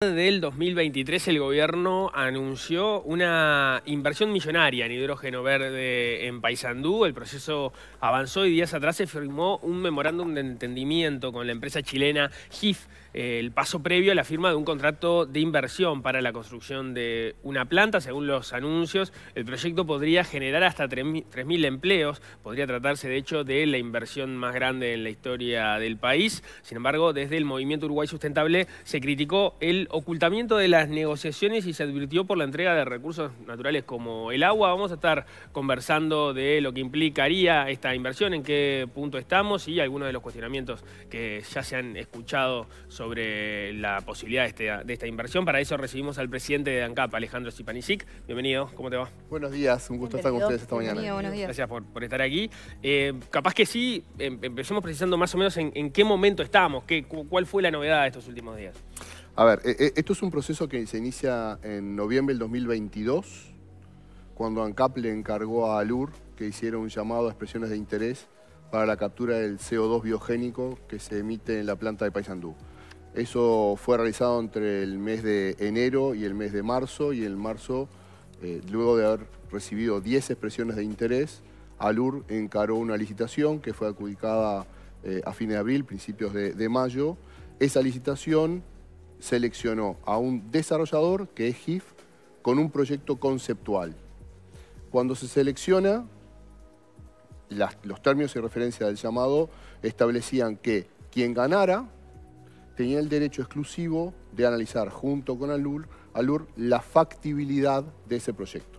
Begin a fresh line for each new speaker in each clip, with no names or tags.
del 2023 el gobierno anunció una inversión millonaria en hidrógeno verde en Paysandú. El proceso avanzó y días atrás se firmó un memorándum de entendimiento con la empresa chilena GIF el paso previo a la firma de un contrato de inversión para la construcción de una planta. Según los anuncios, el proyecto podría generar hasta 3.000 empleos. Podría tratarse, de hecho, de la inversión más grande en la historia del país. Sin embargo, desde el Movimiento Uruguay Sustentable se criticó el ocultamiento de las negociaciones y se advirtió por la entrega de recursos naturales como el agua. Vamos a estar conversando de lo que implicaría esta inversión, en qué punto estamos y algunos de los cuestionamientos que ya se han escuchado sobre sobre la posibilidad este, de, esta inversión. Para eso recibimos al presidente de ANCAP, Alejandro Sipanisic. Bienvenido, ¿cómo te va?
Buenos días, un gusto estar con ustedes esta mañana. Buenos días. Gracias
por, estar aquí. Eh, capaz que sí, em, empecemos precisando más o menos en, qué momento estábamos. qué, cuál fue la novedad de estos últimos días.
A ver, e, e, esto es un proceso que se inicia en noviembre del 2022, cuando ANCAP le encargó a ALUR que hiciera un llamado a expresiones de interés para la captura del CO2 biogénico que se emite en la planta de Paysandú. Eso fue realizado entre el mes de enero y el mes de marzo y en marzo, eh, luego de haber recibido 10 expresiones de interés, ALUR encaró una licitación que fue adjudicada eh, a fines de abril, principios de, mayo. Esa licitación seleccionó a un desarrollador, que es GIF, con un proyecto conceptual. Cuando se selecciona, los términos y referencia del llamado establecían que quien ganara tenía el derecho exclusivo de analizar junto con ALUR, la factibilidad de ese proyecto.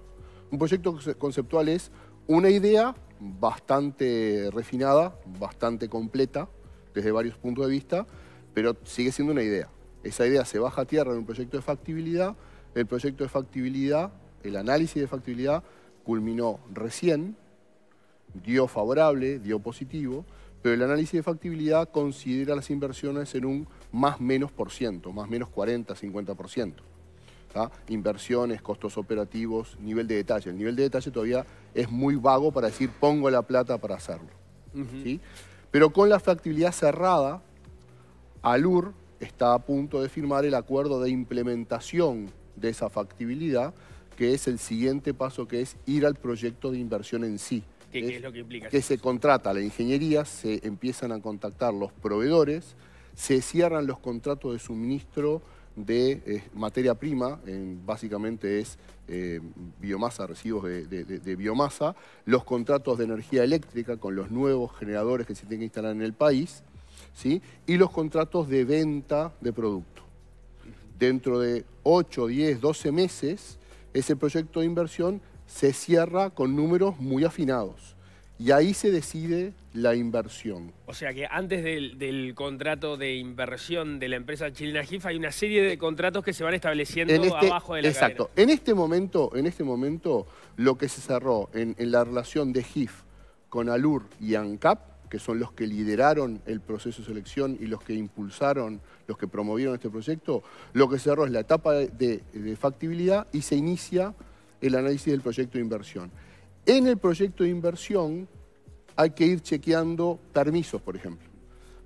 Un proyecto conceptual es una idea bastante refinada, bastante completa, desde varios puntos de vista, pero sigue siendo una idea. Esa idea se baja a tierra en un proyecto de factibilidad, el proyecto de factibilidad, el análisis de factibilidad culminó recién, dio favorable, dio positivo, pero el análisis de factibilidad considera las inversiones en un más menos por ciento, más menos 40, 50 por ciento. inversiones, costos operativos, nivel de detalle. El nivel de detalle todavía es muy vago para decir pongo la plata para hacerlo. Pero con la factibilidad cerrada, ALUR está a punto de firmar el acuerdo de implementación de esa factibilidad, que es el siguiente paso, que es ir al proyecto de inversión en sí.
¿Qué, es lo que implica? Que se
contrata la ingeniería, se empiezan a contactar los proveedores, se cierran los contratos de suministro de eh, materia prima, básicamente es eh, biomasa, residuos de, biomasa, los contratos de energía eléctrica con los nuevos generadores que se tienen que instalar en el país, ¿sí? y los contratos de venta de producto. Dentro de 8, 10, 12 meses, ese proyecto de inversión se cierra con números muy afinados. Y ahí se decide la inversión.
O sea que antes del, contrato de inversión de la empresa chilena GIF hay una serie de contratos que se van estableciendo este abajo de la Exacto.
En este momento, en este momento, lo que se cerró en, la relación de GIF con ALUR y ANCAP, que son los que lideraron el proceso de selección y los que impulsaron, los que promovieron este proyecto, lo que cerró es la etapa de factibilidad y se inicia el análisis del proyecto de inversión. En el proyecto de inversión hay que ir chequeando permisos, por ejemplo.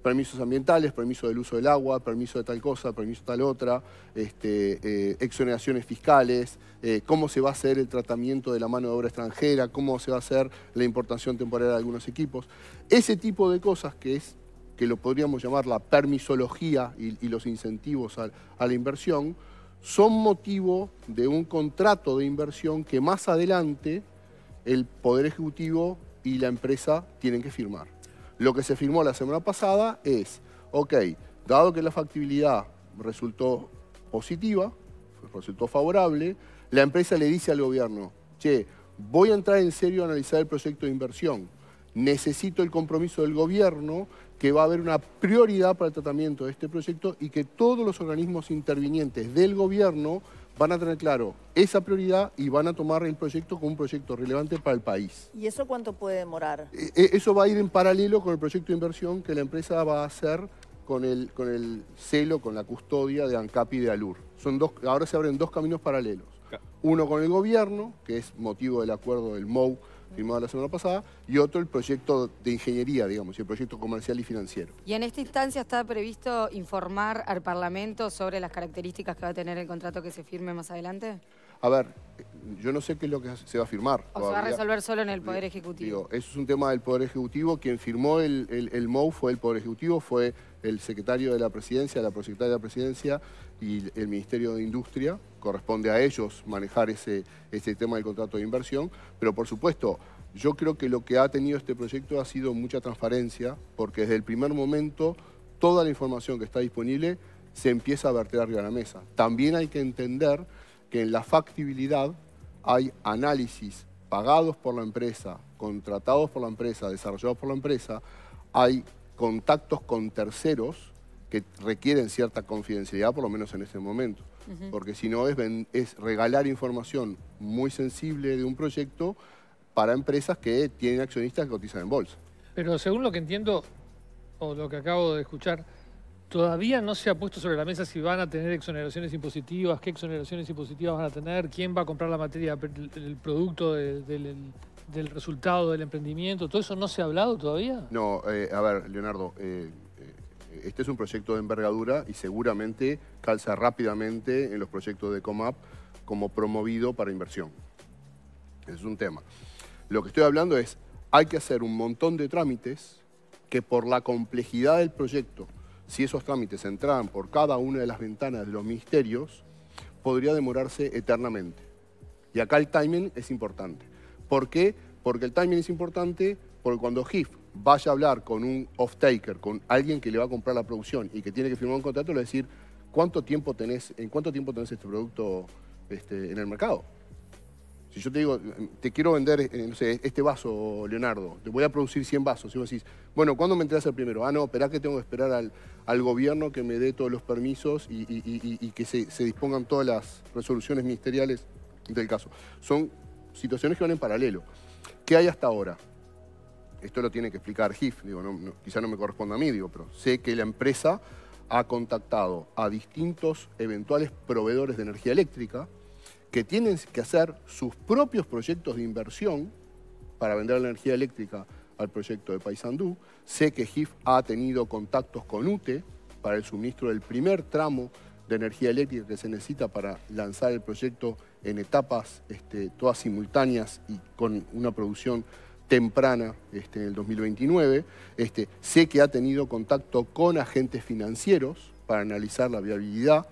Permisos ambientales, permiso del uso del agua, permiso de tal cosa, permiso de tal otra, este, eh, exoneraciones fiscales, eh, cómo se va a hacer el tratamiento de la mano de obra extranjera, cómo se va a hacer la importación temporal de algunos equipos. Ese tipo de cosas que es que lo podríamos llamar la permisología y, los incentivos a la inversión, son motivo de un contrato de inversión que más adelante el Poder Ejecutivo y la empresa tienen que firmar. Lo que se firmó la semana pasada es, ok, dado que la factibilidad resultó positiva, resultó favorable, la empresa le dice al gobierno, che, voy a entrar en serio a analizar el proyecto de inversión, necesito el compromiso del gobierno que va a haber una prioridad para el tratamiento de este proyecto y que todos los organismos intervinientes del gobierno van a tener claro esa prioridad y van a tomar el proyecto como un proyecto relevante para el país.
¿Y eso cuánto puede demorar? Eh,
eh, eso va a ir en paralelo con el proyecto de inversión que la empresa va a hacer con el, con el celo, con la custodia de ANCAPI y de ALUR. Son dos, ahora se abren dos caminos paralelos. Uno con el gobierno, que es motivo del acuerdo del MOU firmado la semana pasada, y otro el proyecto de ingeniería, digamos, el proyecto comercial y financiero.
¿Y en esta instancia está previsto informar al Parlamento sobre las características que va a tener el contrato que se firme más adelante?
A ver, yo no sé qué es lo que se va a firmar. ¿O, se va a resolver
solo en el Poder Ejecutivo?
eso es un tema del Poder Ejecutivo. Quien firmó el, el, el MOU fue el Poder Ejecutivo, fue el secretario de la Presidencia, la prosecretaria de la Presidencia y el Ministerio de Industria corresponde a ellos manejar ese, tema del contrato de inversión, pero por supuesto, yo creo que lo que ha tenido este proyecto ha sido mucha transparencia, porque desde el primer momento toda la información que está disponible se empieza a verter arriba de la mesa. También hay que entender que en la factibilidad hay análisis pagados por la empresa, contratados por la empresa, desarrollados por la empresa, hay contactos con terceros que requieren cierta confidencialidad, por lo menos en este momento porque si no es, es regalar información muy sensible de un proyecto para empresas que tienen accionistas que cotizan en bolsa.
Pero según lo que entiendo, o lo que acabo de escuchar, todavía no se ha puesto sobre la mesa si van a tener exoneraciones impositivas, qué exoneraciones impositivas van a tener, quién va a comprar la materia, el producto del, del, resultado del emprendimiento, todo eso no se ha hablado todavía.
No, eh, a ver, Leonardo, eh, este es un proyecto de envergadura y seguramente calza rápidamente en los proyectos de Comap como promovido para inversión. es un tema. Lo que estoy hablando es, hay que hacer un montón de trámites que por la complejidad del proyecto, si esos trámites entraran por cada una de las ventanas de los ministerios, podría demorarse eternamente. Y acá el timing es importante. ¿Por qué? Porque el timing es importante porque cuando GIF vaya a hablar con un off-taker, con alguien que le va a comprar la producción y que tiene que firmar un contrato, le va a decir cuánto tiempo tenés, en cuánto tiempo tenés este producto este, en el mercado. Si yo te digo, te quiero vender, eh, este vaso, Leonardo, te voy a producir 100 vasos. Y vos decís, bueno, ¿cuándo me entregas el primero? Ah, no, esperá que tengo que esperar al, gobierno que me dé todos los permisos y, que se, se, dispongan todas las resoluciones ministeriales del caso. Son situaciones que van en paralelo. ¿Qué hay hasta ahora? esto lo tiene que explicar GIF, digo, no, quizá no me corresponda a mí, digo, pero sé que la empresa ha contactado a distintos eventuales proveedores de energía eléctrica que tienen que hacer sus propios proyectos de inversión para vender la energía eléctrica al proyecto de Paysandú. Sé que GIF ha tenido contactos con UTE para el suministro del primer tramo de energía eléctrica que se necesita para lanzar el proyecto en etapas este, todas simultáneas y con una producción temprana este, en el 2029. Este, sé que ha tenido contacto con agentes financieros para analizar la viabilidad.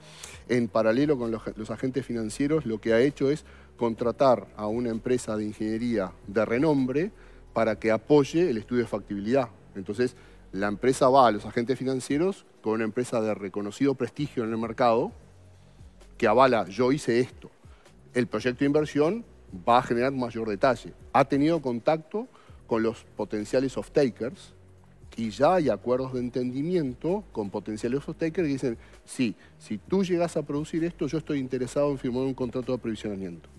En paralelo con los, los agentes financieros, lo que ha hecho es contratar a una empresa de ingeniería de renombre para que apoye el estudio de factibilidad. Entonces, la empresa va a los agentes financieros con una empresa de reconocido prestigio en el mercado que avala, yo hice esto. El proyecto de inversión va a generar mayor detalle. Ha tenido contacto con los potenciales off-takers y ya hay acuerdos de entendimiento con potenciales off-takers que dicen, sí, si tú llegas a producir esto, yo estoy interesado en firmar un contrato de aprovisionamiento.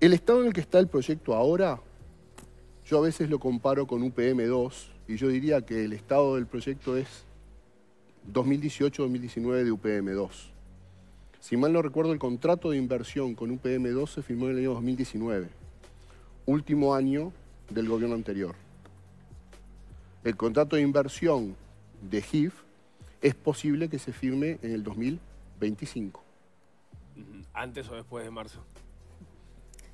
El estado en el que está el proyecto ahora, yo a veces lo comparo con UPM2 y yo diría que el estado del proyecto es 2018-2019 de UPM2. Si mal no recuerdo, el contrato de inversión con UPM-2 se firmó en el año 2019, último año del gobierno anterior. El contrato de inversión de GIF es posible que se firme en el 2025.
Antes o después de marzo.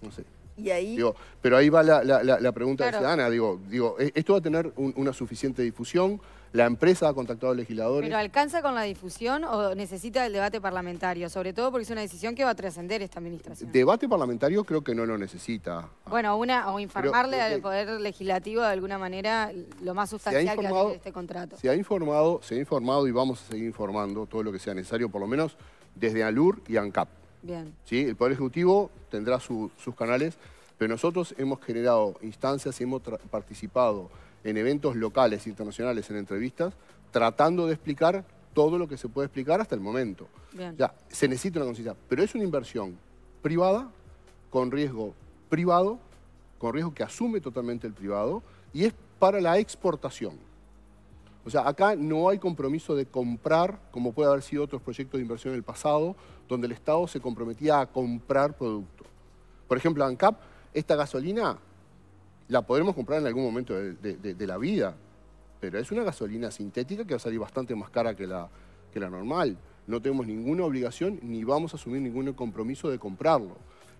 No sé. Y ahí... pero ahí va la, pregunta de Ana. Digo, digo, e-, ¿esto va a tener una suficiente difusión? La empresa ha contactado a legisladores. ¿Pero
alcanza con la difusión o necesita el debate parlamentario? Sobre todo porque es una decisión que va a trascender esta administración.
Debate parlamentario creo que no lo necesita.
Bueno, una, o informarle al Poder Legislativo de alguna manera lo más sustancial que este contrato.
Se ha informado, se ha informado y vamos a seguir informando todo lo que sea necesario, por lo menos desde ALUR y ANCAP. Bien. ¿Sí? El Poder Ejecutivo tendrá sus canales, pero nosotros hemos generado instancias y hemos participado en eventos locales, internacionales, en entrevistas, tratando de explicar todo lo que se puede explicar hasta el momento. Ya, se necesita una conciencia, pero es una inversión privada, con riesgo privado, con riesgo que asume totalmente el privado, y es para la exportación. O sea, acá no hay compromiso de comprar, como puede haber sido otros proyectos de inversión en el pasado, donde el Estado se comprometía a comprar producto. Por ejemplo, ANCAP, esta gasolina la podremos comprar en algún momento de, la vida, pero es una gasolina sintética que va a salir bastante más cara que la, que la normal. No tenemos ninguna obligación ni vamos a asumir ningún compromiso de comprarlo.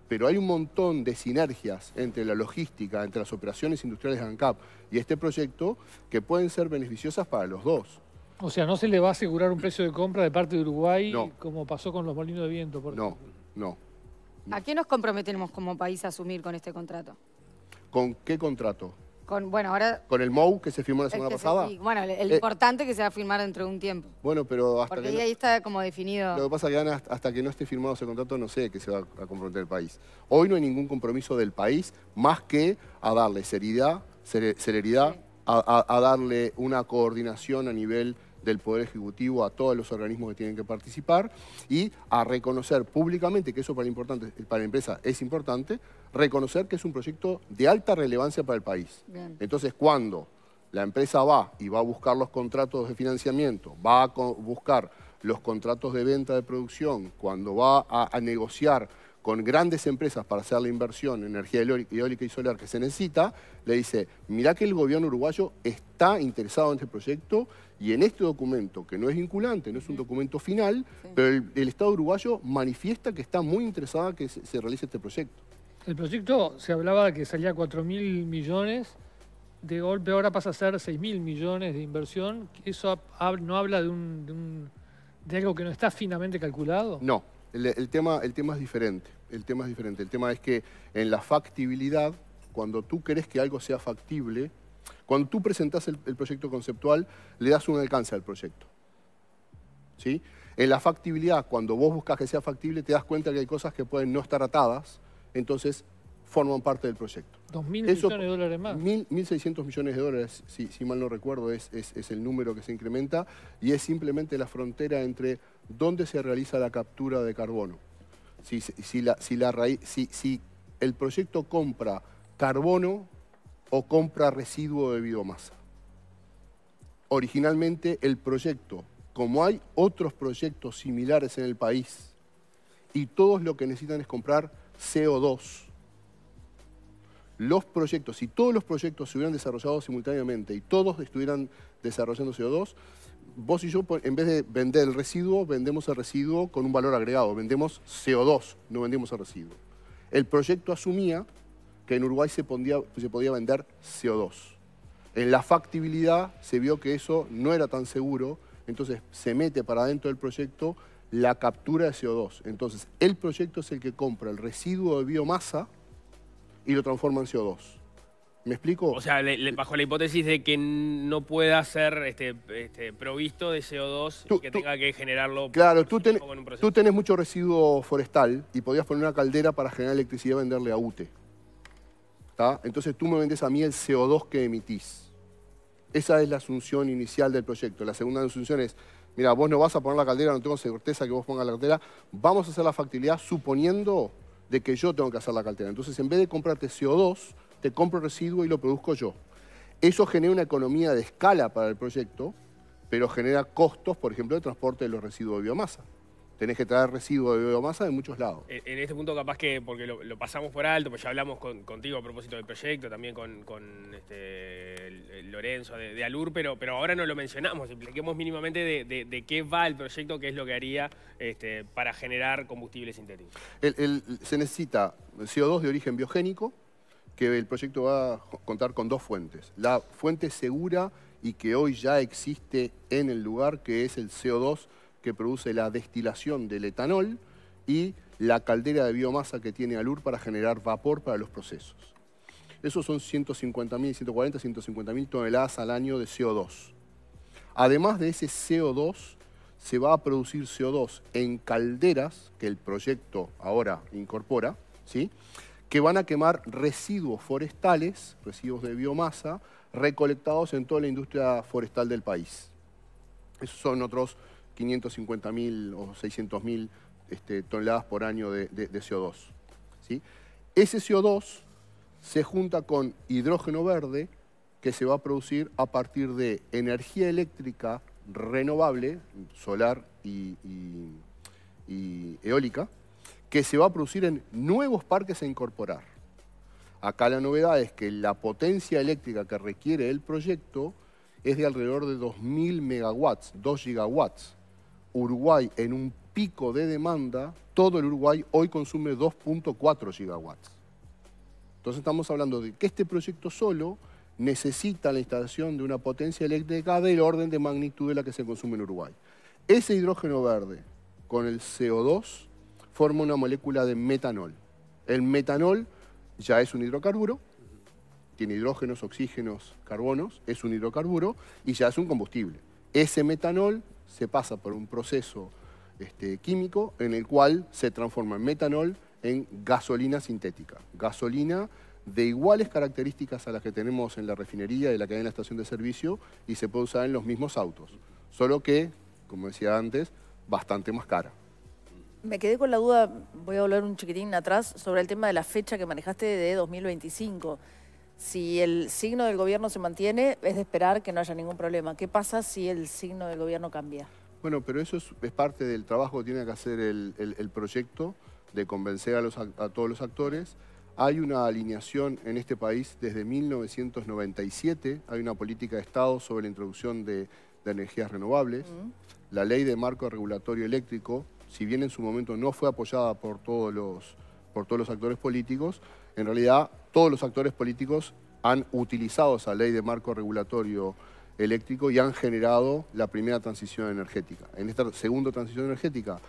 Pero hay un montón de sinergias entre la logística, entre las operaciones industriales de ANCAP y este proyecto que pueden ser beneficiosas para los dos.
O sea, ¿no se le va a asegurar un precio de compra de parte de Uruguay como pasó
con los molinos de viento? no, no,
no. ¿A qué nos comprometemos como país a asumir con este contrato?
¿Con qué contrato?
Con, bueno, ahora...
Con el MOU que se firmó la semana pasada. bueno,
el, eh, importante que se va a firmar dentro de un tiempo.
Bueno, pero hasta Porque ahí
está como definido... Lo que
pasa es que hasta que no esté firmado ese contrato no sé qué se va a comprometer el país. Hoy no hay ningún compromiso del país más que a darle seriedad, celeridad, a, a darle una coordinación a nivel del Poder Ejecutivo a todos los organismos que tienen que participar y a reconocer públicamente, que eso para, importante, para la empresa es importante, reconocer que es un proyecto de alta relevancia para el país. Entonces, cuando la empresa va y va a buscar los contratos de financiamiento, va a buscar los contratos de venta de producción, cuando va a negociar con grandes empresas para hacer la inversión en energía eólica y solar que se necesita, le dice, mirá que el gobierno uruguayo está interesado en este proyecto y en este documento, que no es vinculante, no es un documento final, pero el, Estado uruguayo manifiesta que está muy en que se, realice este proyecto.
El proyecto se hablaba de que salía 4 mil millones, de golpe ahora pasa a ser 6 mil millones de inversión. ¿Eso no habla de algo que no está finamente calculado?
No, el, tema, el tema es diferente. El tema es diferente. El tema es que en la factibilidad, cuando tú crees que algo sea factible, cuando tú presentas el, proyecto conceptual, le das un alcance al proyecto. ¿Sí? En la factibilidad, cuando vos buscas que sea factible, te das cuenta que hay cosas que pueden no estar atadas, entonces forman parte del proyecto. ¿2.000 millones de dólares más? 1.600 millones de dólares, si, mal no recuerdo, es, es, el número que se incrementa y es simplemente la frontera entre dónde se realiza la captura de carbono. Si, la, si, la, si, si el proyecto compra carbono o compra residuo de biomasa. Originalmente el proyecto, como hay otros proyectos similares en el país, y todos lo que necesitan es comprar CO2, los proyectos, si todos los proyectos se hubieran desarrollado simultáneamente y todos estuvieran desarrollando CO2, vos y yo, en vez de vender el residuo, vendemos el residuo con un valor agregado, vendemos CO2, no vendemos el residuo. El proyecto asumía que en Uruguay se podía, se podía vender CO2. En la factibilidad se vio que eso no era tan seguro, entonces se mete para dentro del proyecto la captura de CO2. Entonces el proyecto es el que compra el residuo de biomasa, y lo transforma en CO2. ¿Me explico? O
sea, bajo la hipótesis de que no pueda ser este, este, provisto de CO2 y que tenga que generarlo. Claro, tú, tú, tenés
mucho residuo forestal y podías poner una caldera para generar electricidad y venderle a UTE. Entonces tú me vendes a mí el CO2 que emitís. Esa es la asunción inicial del proyecto. La segunda asunción es, mira, vos no vas a poner la caldera, no tengo certeza que vos pongas la caldera. Vamos a hacer la factibilidad suponiendo de que yo tengo que hacer la caldera, Entonces, en vez de comprarte CO2, te compro residuo y lo produzco yo. Eso genera una economía de escala para el proyecto, pero genera costos, por ejemplo, de transporte de los residuos de biomasa tenés que traer residuos de biomasa de muchos lados.
En este punto capaz que, porque lo, pasamos por alto, pues ya hablamos contigo a propósito del proyecto, también con, este, Lorenzo de, Alur, pero, ahora no lo mencionamos, expliquemos mínimamente de, qué va el proyecto, qué es lo que haría este, para generar combustibles sintéticos.
se necesita CO2 de origen biogénico, que el proyecto va a contar con dos fuentes. La fuente segura y que hoy ya existe en el lugar, que es el CO2 que produce la destilación del etanol y la caldera de biomasa que tiene Alur para generar vapor para los procesos. Esos son 150.000, 140, 150.000 toneladas al año de CO2. Además de ese CO2, se va a producir CO2 en calderas, que el proyecto ahora incorpora, ¿sí? que van a quemar residuos forestales, residuos de biomasa, recolectados en toda la industria forestal del país. Esos son otros 550.000 o 600.000 este, toneladas por año de, CO2. Ese CO2 se junta con hidrógeno verde que se va a producir a partir de energía eléctrica renovable, solar y, y eólica, que se va a producir en nuevos parques a incorporar. Acá la novedad es que la potencia eléctrica que requiere el proyecto es de alrededor de 2.000 megawatts, 2 gigawatts. Uruguay en un pico de demanda, todo el Uruguay hoy consume 2.4 gigawatts. Entonces estamos hablando de que este proyecto solo necesita la instalación de una potencia eléctrica del orden de magnitud de la que se consume en Uruguay. Ese hidrógeno verde con el CO2 forma una molécula de metanol. El metanol ya es un hidrocarburo, tiene hidrógenos, oxígenos, carbonos, es un hidrocarburo y ya es un combustible. Ese metanol se pasa por un proceso este, químico en el cual se transforma el metanol en gasolina sintética. Gasolina de iguales características a las que tenemos en la refinería y la que hay en la estación de servicio y se puede usar en los mismos autos, solo que, como decía antes, bastante más cara.
Me quedé con la duda, voy a volver un chiquitín atrás, sobre el tema de la fecha que manejaste de 2025. Si el signo del gobierno se mantiene, es de esperar que no haya ningún problema. ¿Qué pasa si el signo del gobierno cambia?
Bueno, pero eso es, parte del trabajo que tiene que hacer el, proyecto de convencer a, los, a todos los actores. Hay una alineación en este país desde 1997, hay una política de Estado sobre la introducción de, energías renovables. La ley de marco regulatorio eléctrico, si bien en su momento no fue apoyada por todos los actores políticos, en realidad todos los actores políticos han utilizado esa ley de marco regulatorio eléctrico y han generado la primera transición energética. En esta segunda transición energética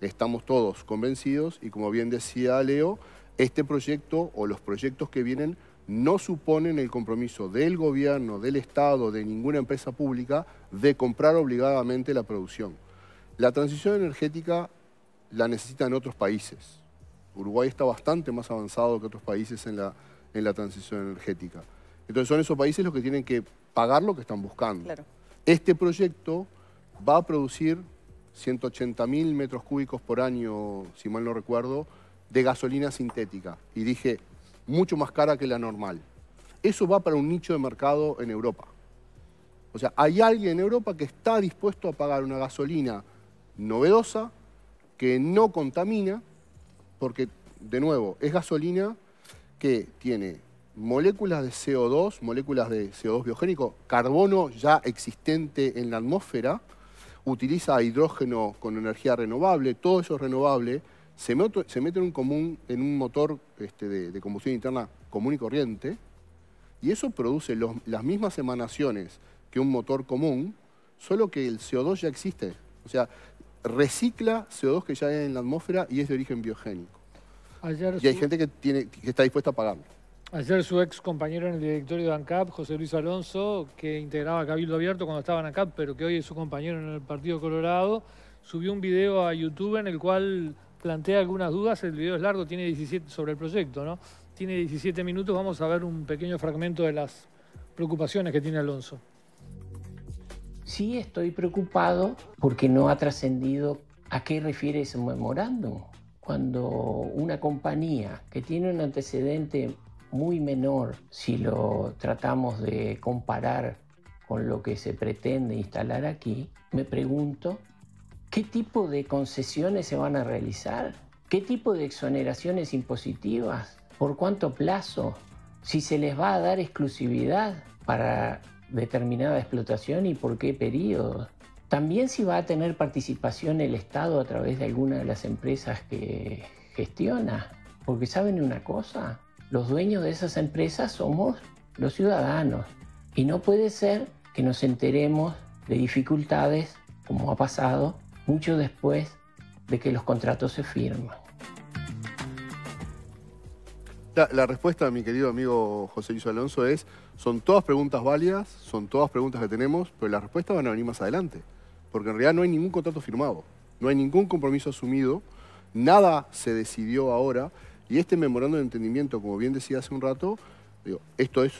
estamos todos convencidos y como bien decía Leo, este proyecto o los proyectos que vienen no suponen el compromiso del gobierno, del Estado, de ninguna empresa pública de comprar obligadamente la producción. La transición energética la necesitan otros países. Uruguay está bastante más avanzado que otros países en la, en la transición energética. Entonces son esos países los que tienen que pagar lo que están buscando. Este proyecto va a producir 180.000 metros cúbicos por año, si mal no recuerdo, de gasolina sintética. Y dije, mucho más cara que la normal. Eso va para un nicho de mercado en Europa. O sea, hay alguien en Europa que está dispuesto a pagar una gasolina novedosa, que no contamina, porque, de nuevo, es gasolina que tiene moléculas de CO2, moléculas de CO2 biogénico, carbono ya existente en la atmósfera, utiliza hidrógeno con energía renovable, todo eso es renovable, se mete, en, un común, en un motor este, de, combustión interna común y corriente, y eso produce las mismas emanaciones que un motor común, solo que el CO2 ya existe. O sea, recicla CO2 que ya hay en la atmósfera y es de origen biogénico. y hay gente que, tiene, que está dispuesta a pagarlo.
Ayer su ex compañero en el directorio de ANCAP, José Luis Alonso, que integraba Cabildo Abierto cuando estaba en ANCAP, pero que hoy es su compañero en el Partido Colorado, subió un video a YouTube en el cual plantea algunas dudas. El video es largo, tiene 17 sobre el proyecto, ¿no? Tiene 17 minutos, vamos a ver un pequeño fragmento de las preocupaciones que tiene Alonso.
Sí estoy preocupado porque no ha trascendido a qué refiere ese memorándum. Cuando una compañía que tiene un antecedente muy menor, si lo tratamos de comparar con lo que se pretende instalar aquí, me pregunto qué tipo de concesiones se van a realizar, qué tipo de exoneraciones impositivas, por cuánto plazo, si se les va a dar exclusividad para determinada explotación y por qué periodo. También si va a tener participación el Estado a través de alguna de las empresas que gestiona. Porque saben una cosa, los dueños de esas empresas somos los ciudadanos. Y no puede ser que nos enteremos de dificultades, como ha pasado, mucho después de que los contratos se firman.
La, respuesta a mi querido amigo José Luis Alonso, es son todas preguntas válidas, son todas preguntas que tenemos, pero las respuestas van a venir más adelante. Porque en realidad no hay ningún contrato firmado, no hay ningún compromiso asumido, nada se decidió ahora y este memorando de entendimiento, como bien decía hace un rato, digo, esto es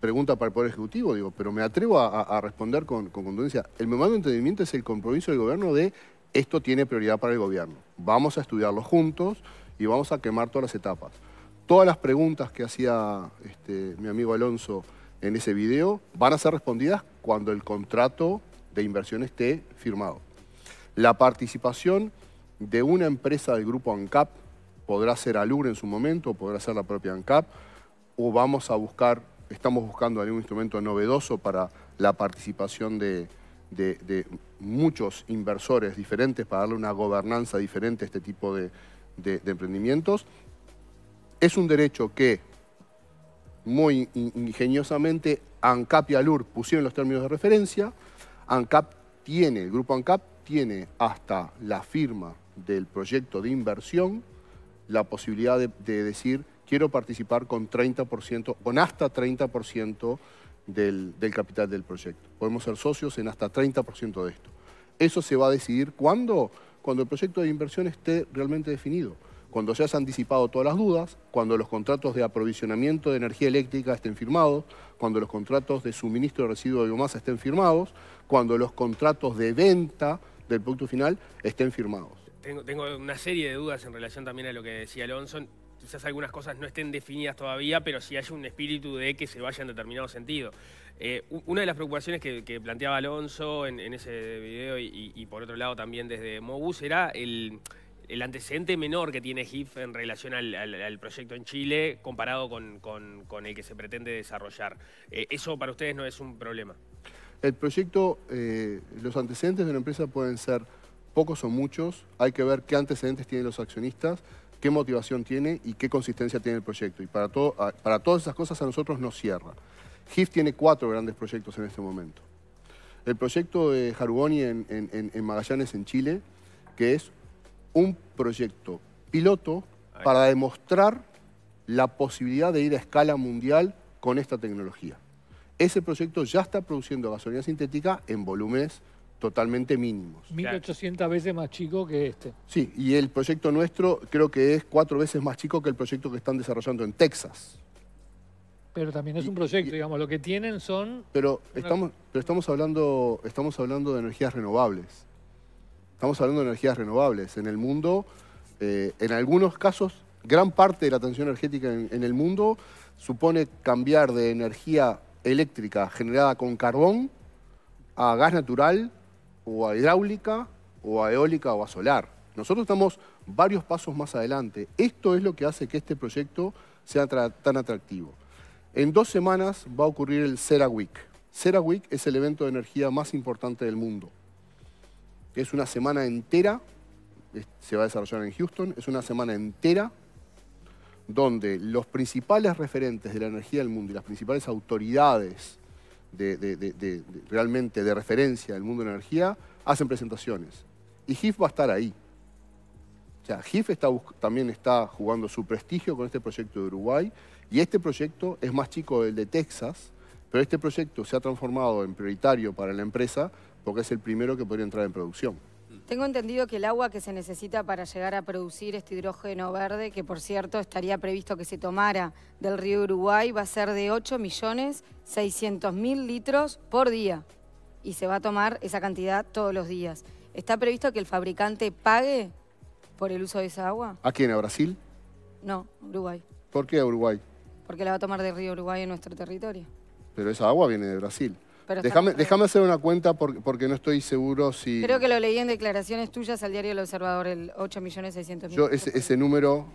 pregunta para el Poder Ejecutivo, digo, pero me atrevo a, responder con, con contundencia. El memorando de entendimiento es el compromiso del gobierno de esto tiene prioridad para el gobierno. Vamos a estudiarlo juntos y vamos a quemar todas las etapas todas las preguntas que hacía este, mi amigo Alonso en ese video van a ser respondidas cuando el contrato de inversión esté firmado. La participación de una empresa del grupo ANCAP podrá ser Alure en su momento, podrá ser la propia ANCAP, o vamos a buscar, estamos buscando algún instrumento novedoso para la participación de, muchos inversores diferentes para darle una gobernanza diferente a este tipo de emprendimientos es un derecho que muy ingeniosamente ANCAP y ALUR pusieron los términos de referencia. ANCAP tiene, el grupo ANCAP tiene hasta la firma del proyecto de inversión la posibilidad de, decir quiero participar con 30%, con hasta 30% del, capital del proyecto. Podemos ser socios en hasta 30% de esto. Eso se va a decidir cuando, cuando el proyecto de inversión esté realmente definido cuando ya se han anticipado todas las dudas, cuando los contratos de aprovisionamiento de energía eléctrica estén firmados, cuando los contratos de suministro de residuos de biomasa estén firmados, cuando los contratos de venta del producto final estén firmados.
Tengo, una serie de dudas en relación también a lo que decía Alonso. Quizás algunas cosas no estén definidas todavía, pero si hay un espíritu de que se vaya en determinado sentido. Eh, una de las preocupaciones que, planteaba Alonso en, ese video y, y por otro lado también desde Mobus era el el antecedente menor que tiene HIF en relación al, proyecto en Chile comparado con, el que se pretende desarrollar. Eh, ¿Eso para ustedes no es un problema?
El proyecto, eh, los antecedentes de una empresa pueden ser pocos o muchos, hay que ver qué antecedentes tienen los accionistas, qué motivación tiene y qué consistencia tiene el proyecto. Y para, para todas esas cosas a nosotros nos cierra. HIF tiene cuatro grandes proyectos en este momento. El proyecto de Jarugoni en, en, en Magallanes, en Chile, que es un proyecto piloto para demostrar la posibilidad de ir a escala mundial con esta tecnología. Ese proyecto ya está produciendo gasolina sintética en volúmenes totalmente mínimos.
1.800 veces más chico que este.
Sí, y el proyecto nuestro creo que es cuatro veces más chico que el proyecto que están desarrollando en Texas.
Pero también es un proyecto, digamos, lo que tienen son...
Pero, estamos, pero estamos, hablando, estamos hablando de energías renovables. Estamos hablando de energías renovables. En el mundo, eh, en algunos casos, gran parte de la tensión energética en, el mundo supone cambiar de energía eléctrica generada con carbón a gas natural o a hidráulica o a eólica o a solar. Nosotros estamos varios pasos más adelante. Esto es lo que hace que este proyecto sea tan atractivo. En dos semanas va a ocurrir el CERAWIC. Week es el evento de energía más importante del mundo es una semana entera, se va a desarrollar en Houston, es una semana entera donde los principales referentes de la energía del mundo y las principales autoridades de, realmente de referencia del mundo de la energía hacen presentaciones. Y HIF va a estar ahí. O sea, HIF también está jugando su prestigio con este proyecto de Uruguay y este proyecto es más chico del de Texas, pero este proyecto se ha transformado en prioritario para la empresa porque es el primero que podría entrar en producción.
Tengo entendido que el agua que se necesita para llegar a producir este hidrógeno verde, que por cierto estaría previsto que se tomara del río Uruguay, va a ser de 8 millones 600 mil litros por día. Y se va a tomar esa cantidad todos los días. ¿Está previsto que el fabricante pague por el uso de esa agua?
¿A quién? ¿A Brasil?
No, Uruguay.
¿Por qué a Uruguay?
Porque la va a tomar del río Uruguay en nuestro territorio.
Pero esa agua viene de Brasil.
Déjame,
hacer una cuenta porque, no estoy seguro si... Creo que
lo leí en declaraciones tuyas al diario El Observador, el 8.600.000. Yo
ese, ese número...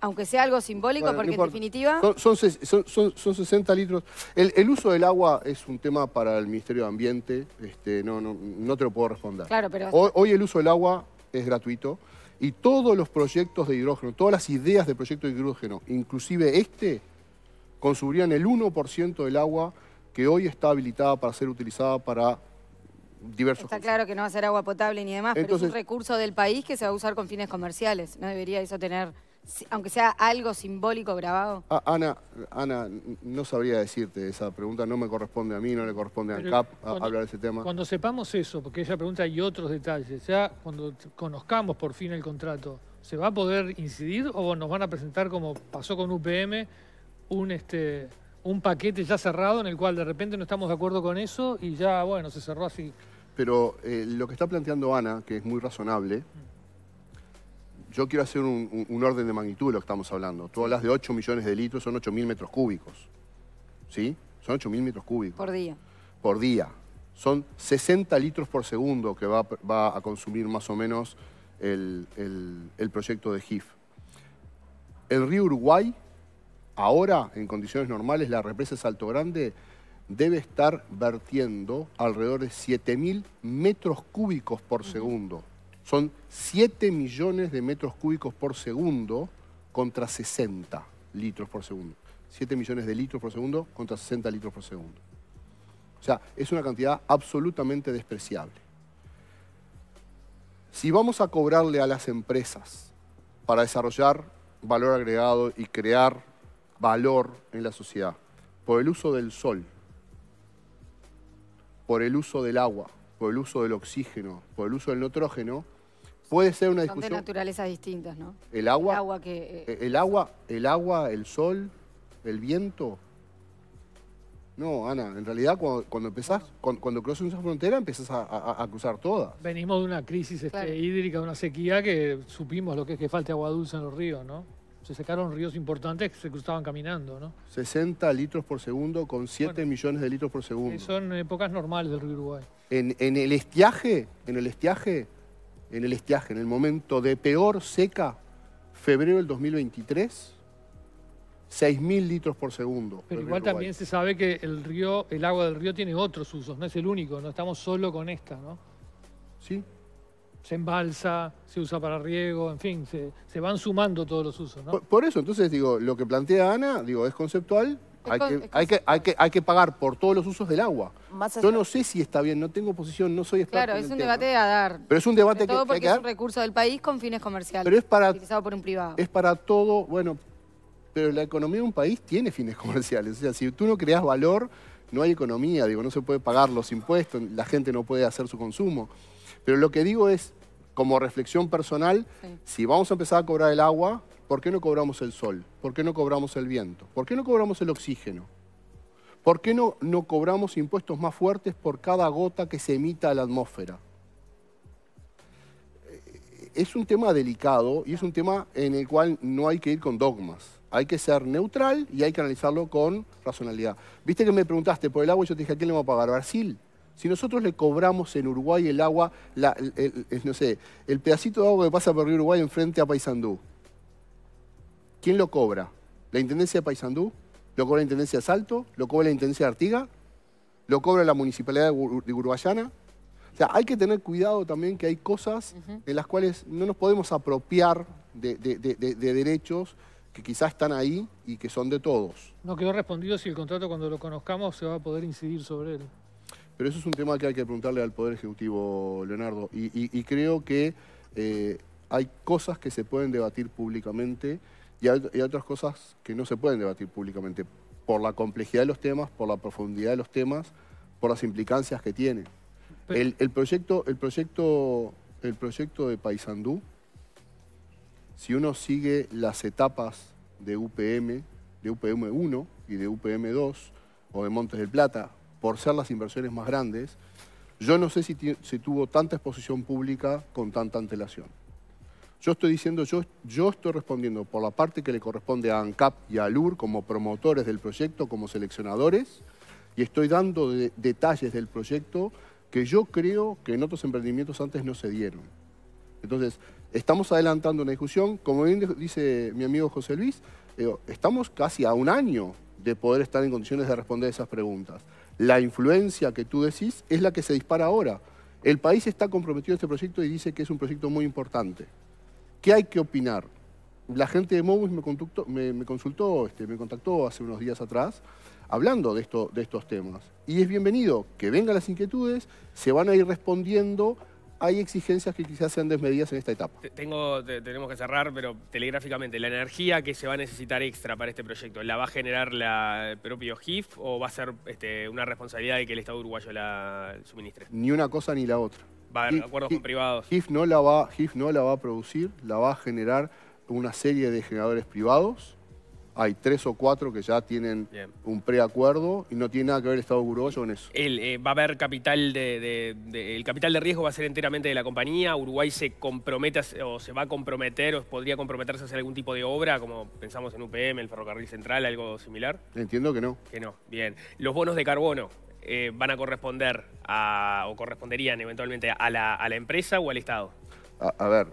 Aunque sea algo simbólico, porque en definitiva...
Son, 60 litros. El, uso del agua es un tema para el Ministerio de Ambiente. Este, no, no, te lo puedo responder. Claro, pero... Hoy, hoy, el uso del agua es gratuito. Y todos los proyectos de hidrógeno, todas las ideas de proyectos de hidrógeno, inclusive este, consumirían el 1% del agua que hoy está habilitada para ser utilizada para diversos... Está claro
que no va a ser agua potable ni demás, pero es un recurso del país que se va a usar con fines comerciales. ¿No debería eso tener, aunque sea algo simbólico grabado?
Ah, Ana, Ana, no sabría decirte esa pregunta, no me corresponde a mí, no le corresponde al CAP hablar de ese tema.
Cuando sepamos eso, porque ella pregunta hay otros detalles, ya cuando conozcamos por fin el contrato, ¿se va a poder incidir o nos van a presentar como pasó con UPM un... este un paquete ya cerrado en el cual de repente no estamos de acuerdo con eso y ya, bueno, se cerró así.
Pero eh, lo que está planteando Ana, que es muy razonable, yo quiero hacer un, orden de magnitud de lo que estamos hablando. Tú hablas de 8 millones de litros, son 8 mil metros cúbicos. ¿Sí? Son 8 mil metros cúbicos. Por día. Por día. Son 60 litros por segundo que va, a consumir más o menos el, el proyecto de GIF. El río Uruguay Ahora, en condiciones normales, la represa Salto Grande debe estar vertiendo alrededor de 7.000 metros cúbicos por segundo. Son 7 millones de metros cúbicos por segundo contra 60 litros por segundo. 7 millones de litros por segundo contra 60 litros por segundo. O sea, es una cantidad absolutamente despreciable. Si vamos a cobrarle a las empresas para desarrollar valor agregado y crear valor en la sociedad, por el uso del sol, por el uso del agua, por el uso del oxígeno, por el uso del nitrógeno, puede ser una discusión... Son de
naturalezas distintas, ¿no?
El agua, el agua, que, eh, eh, el, agua el agua, el sol, el viento. No, Ana, en realidad cuando, empezás, cuando, cruzas una frontera empezás a, cruzar todas.
Venimos de una crisis este, hídrica, una sequía que supimos lo que es que falte agua dulce en los ríos, ¿no? se secaron ríos importantes que se cruzaban caminando, ¿no?
60 litros por segundo con 7 millones de litros por segundo.
Son épocas normales del
río Uruguay. En, el estiaje, en el estiaje, en el estiaje, en el momento de peor seca, febrero del 2023, 6.000 litros por segundo. Pero igual también
se sabe que el río, el agua del río tiene otros usos, no es el único, no estamos solo con esta, ¿no? Sí, se embalsa, se usa para riego, en fin, se, van sumando todos los usos. ¿no?
Por, eso, entonces, digo, lo que plantea Ana, digo, es conceptual. hay, que, pagar por todos los usos del agua. Yo no sé si está bien, no tengo posición, no soy experto. Claro, es un debate
a dar. Pero es un debate que. Todo porque es un recurso del país con fines comerciales. Pero es para. por un privado. Es
para todo, bueno. Pero la economía de un país tiene fines comerciales. O sea, si tú no creas valor, no hay economía, digo, no se puede pagar los impuestos, la gente no puede hacer su consumo. Pero lo que digo es, como reflexión personal, si vamos a empezar a cobrar el agua, ¿por qué no cobramos el sol? ¿Por qué no cobramos el viento? ¿Por qué no cobramos el oxígeno? ¿Por qué no, no cobramos impuestos más fuertes por cada gota que se emita a la atmósfera? Eh, es un tema delicado y es un tema en el cual no hay que ir con dogmas. Hay que ser neutral y hay que analizarlo con racionalidad. Viste que me preguntaste por el agua y yo te dije, ¿a quién le voy a pagar? Brasil. Si nosotros le cobramos en Uruguay el agua, no sé, el pedacito de agua que pasa por Río Uruguay enfrente a Paysandú, ¿quién lo cobra? ¿La Intendencia de Paysandú? ¿Lo cobra la Intendencia de Salto? ¿Lo cobra la Intendencia de Artiga? ¿Lo cobra la Municipalidad de, Uruguayana? O sea, hay que tener cuidado también que hay cosas en las cuales no nos podemos apropiar de, de derechos que quizás están ahí y que son de todos.
No quedó respondido si el contrato cuando lo conozcamos se va a poder incidir sobre él.
Pero eso es un tema que hay que preguntarle al Poder Ejecutivo, Leonardo. Y, creo que eh, hay cosas que se pueden debatir públicamente y hay, otras cosas que no se pueden debatir públicamente por la complejidad de los temas, por la profundidad de los temas, por las implicancias que tiene. El, proyecto, el, proyecto, el proyecto de Paysandú, si uno sigue las etapas de UPM, de UPM 1 y de UPM 2, o de Montes del Plata, por ser las inversiones más grandes, yo no sé si, tuvo tanta exposición pública con tanta antelación. Yo estoy diciendo, yo, yo estoy respondiendo por la parte que le corresponde a ANCAP y a LUR como promotores del proyecto, como seleccionadores, y estoy dando detalles del proyecto que yo creo que en otros emprendimientos antes no se dieron. Entonces, estamos adelantando una discusión, como bien dice mi amigo José Luis, eh, estamos casi a un año de poder estar en condiciones de responder esas preguntas la influencia que tú decís es la que se dispara ahora. El país está comprometido en este proyecto y dice que es un proyecto muy importante. ¿Qué hay que opinar? La gente de Mobus me, consultó, este, me contactó hace unos días atrás hablando de, esto, de estos temas. Y es bienvenido que vengan las inquietudes, se van a ir respondiendo hay exigencias que quizás sean desmedidas en esta etapa.
Tengo, tenemos que cerrar, pero telegráficamente, ¿la energía que se va a necesitar extra para este proyecto, la va a generar la, el propio GIF o va a ser este, una responsabilidad de que el Estado uruguayo la
suministre? Ni una cosa ni la otra. Va a haber acuerdos privados. Hif no, la va, GIF no la va a producir, la va a generar una serie de generadores privados hay tres o cuatro que ya tienen un preacuerdo y no tiene nada que ver el Estado uruguayo en eso.
El, eh, va a haber capital de, el capital de riesgo va a ser enteramente de la compañía. Uruguay se compromete o se va a comprometer o podría comprometerse a hacer algún tipo de obra, como pensamos en UPM, el ferrocarril central, algo similar.
Entiendo que no. Que no.
Bien. Los bonos de carbono. Eh, van a corresponder a, o corresponderían eventualmente a la, empresa o al Estado?
a ver,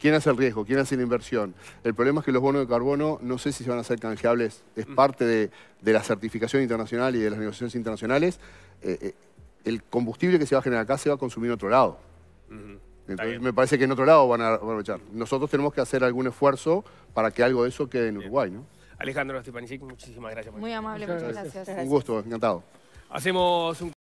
¿Quién hace el riesgo? ¿Quién hace la inversión? El problema es que los bonos de carbono no sé si se van a hacer canjeables. Es mm. parte de, la certificación internacional y de las negociaciones internacionales. Eh, eh, el combustible que se va a generar acá se va a consumir en otro lado. me parece que en otro lado van a aprovechar. Nosotros tenemos que hacer algún esfuerzo para que algo de eso quede en Uruguay. ¿no?
Alejandro muchísimas gracias.
Muy amable, muchas gracias. gracias. Un
gusto, encantado. Hacemos un